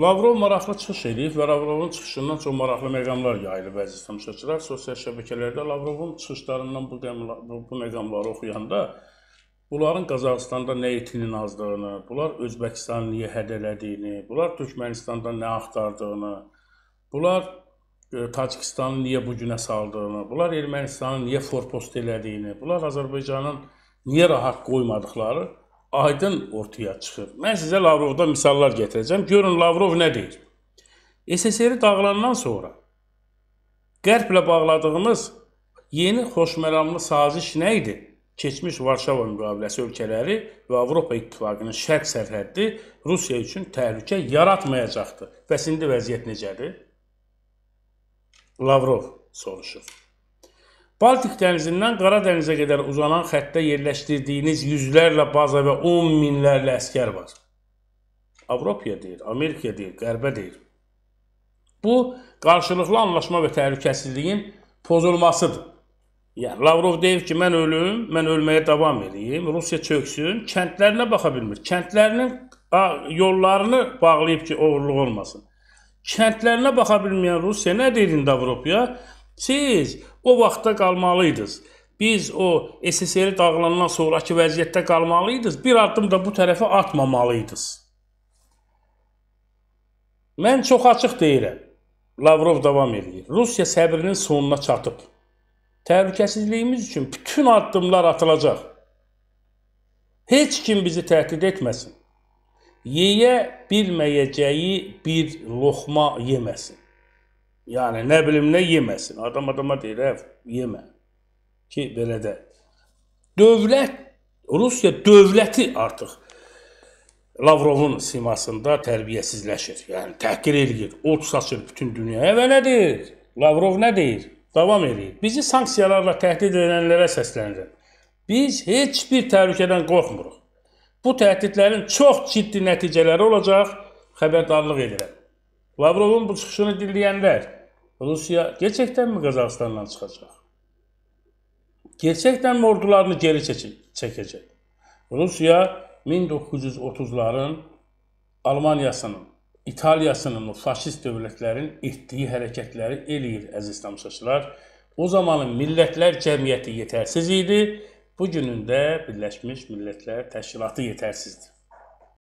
Lavrov maraqlı çıxış edib və Lavrovun çıxışından çox maraqlı məqamlar yayılıb əziz tamaşaçılar. Sosial şəbəkələrdə Lavrovun çıxışlarından bu, qəmla, bu, bu məqamları oxuyanda bunların Qazaxıstanda nə etinin azdığını, bunlar Özbəkistanı niyə hədələdiyini, bunlar Türkmənistanda nə axtardığını, bunlar e, Tacikistanı niyə bu günə saldığını, bunlar Ermənistanı niyə forpost elədiyini, bunlar Azərbaycanın niyə rahat qoymadıqları aydın ortaya çıxır. Mən sizə Lavrovda misallar gətirəcəm. Görün Lavrov nə deyir. SSR dağılandan sonra Qərblə bağladığımız yeni xoşməramlı saziş nə idi? Keçmiş Varşava müqaviləsi ölkələri və Avropa İttifaqının şərq sərhəddi Rusiya üçün təhlükə yaratmayacaqdı. Bəs indi vəziyyət necədir? Lavrov soruşur. Baltik dənizindən Qara dənizə qədər uzanan xəttdə yerləşdirdiyiniz yüzlərlə baza və 10 minlərlə əskər var. Avropa deyir, Amerika deyir, Qərbə deyir. Bu qarşılıqlı anlaşma və təhlükəsizliyin pozulmasıdır. Yəni Lavrov deyir ki, mən ölüm, mən ölməyə davam edeyim, Rusiya çöksün, kəndlərinə baxa bilmir. Kəndlərinin yollarını bağlayıb ki, oğurluq olmasın. Kəndlərinə baxa bilməyən Rusiya nə deyir indi Avropaya? Siz O vaxtda qalmalıydınız. Biz o SSR dağılandan sonrakı vəziyyətdə qalmalıydınız. Bir addım da bu tərəfə atmamalıydınız. Mən çox açıq deyirəm. Lavrov davam edir. Rusiya səbrinin sonuna çatıb. Təhlükəsizliyimiz üçün bütün addımlar atılacaq. Heç kim bizi təhdid etməsin. Yeyə bilməyəcəyi bir loxma yeməsin. Yəni nə bilim nə yeməsin. Adam adama deyir, "Ə, yemə." Ki belə də. Dövlət Rusiya dövləti artıq Lavrovun simasında tərbiyəsizləşir. Yəni təhqir eləyir, od saçır bütün dünyaya və nə deyir? Lavrov nə deyir? Davam eləyir. Bizi sanksiyalarla təhdid edənlərə səslənirəm. Biz heç bir təhlükədən qorxmuruq. Bu təhdidlərin çox ciddi nəticələri olacaq, xəbərdarlıq edirəm. Lavrovun bu çıxışını dinləyənlər Rusiya gerçəkdənmi Qazaxıstandan çıxacaq? Gerçəkdənmi ordularını geri çəkəcək? Rusiya 1930-ların Almaniyasının, İtaliyasının, faşist dövlətlərin etdiyi hərəkətləri eləyir, əziz tamsaçılar. O zamanın millətlər cəmiyyəti yetərsiz idi, bugünün də Birləşmiş Millətlər Təşkilatı yetərsizdir.